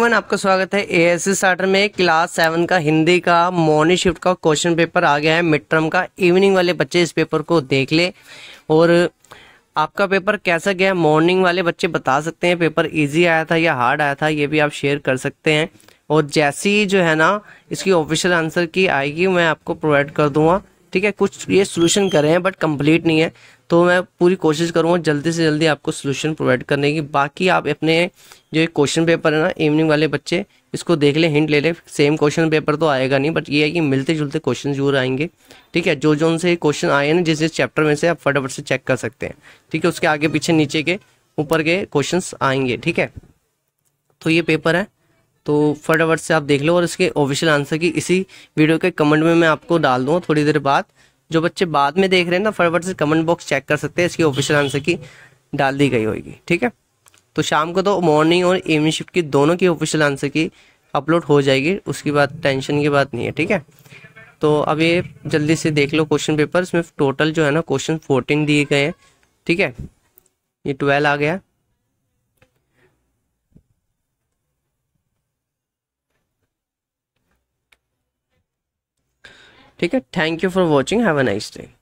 everyone आपका स्वागत है ए एस स्टार्टर में क्लास सेवन का हिंदी का मॉर्निंग शिफ्ट का क्वेश्चन पेपर आ गया है मिड टर्म का इवनिंग वाले बच्चे इस पेपर को देख ले और आपका पेपर कैसा गया मॉर्निंग वाले बच्चे बता सकते हैं पेपर इजी आया था या हार्ड आया था ये भी आप शेयर कर सकते हैं और जैसी जो है ना इसकी ऑफिशियल आंसर की आएगी मैं आपको प्रोवाइड कर दूंगा ठीक है कुछ ये सोल्यूशन कर रहे हैं बट कंप्लीट नहीं है तो मैं पूरी कोशिश करूँगा जल्दी से जल्दी आपको सोल्यूशन प्रोवाइड करने की बाकी आप अपने जो एक क्वेश्चन पेपर है ना इवनिंग वाले बच्चे इसको देख ले हिंट ले ले सेम क्वेश्चन पेपर तो आएगा नहीं बट ये है कि मिलते जुलते क्वेश्चन जरूर आएंगे ठीक है जो जो उनसे क्वेश्चन आए ना जिस जिस चैप्टर में से आप फटाफट से चेक कर सकते हैं ठीक है उसके आगे पीछे नीचे के ऊपर के क्वेश्चन आएंगे ठीक है तो ये पेपर है तो फटाफट से आप देख लो और इसके ऑफिशियल आंसर की इसी वीडियो के कमेंट में मैं आपको डाल दूँगा थोड़ी देर बाद जो बच्चे बाद में देख रहे हैं ना फटाफट से कमेंट बॉक्स चेक कर सकते हैं इसकी ऑफिशियल आंसर की डाल दी गई होगी ठीक है तो शाम को तो मॉर्निंग और इवनिंग शिफ्ट की दोनों की ऑफिशियल आंसर की अपलोड हो जाएगी उसकी बात टेंशन की बात नहीं है ठीक है तो अब ये जल्दी से देख लो क्वेश्चन पेपर इसमें टोटल जो है ना क्वेश्चन फोर्टीन दिए गए हैं ठीक है ये ट्वेल्व आ गया ठीक है thank you for watching have a nice day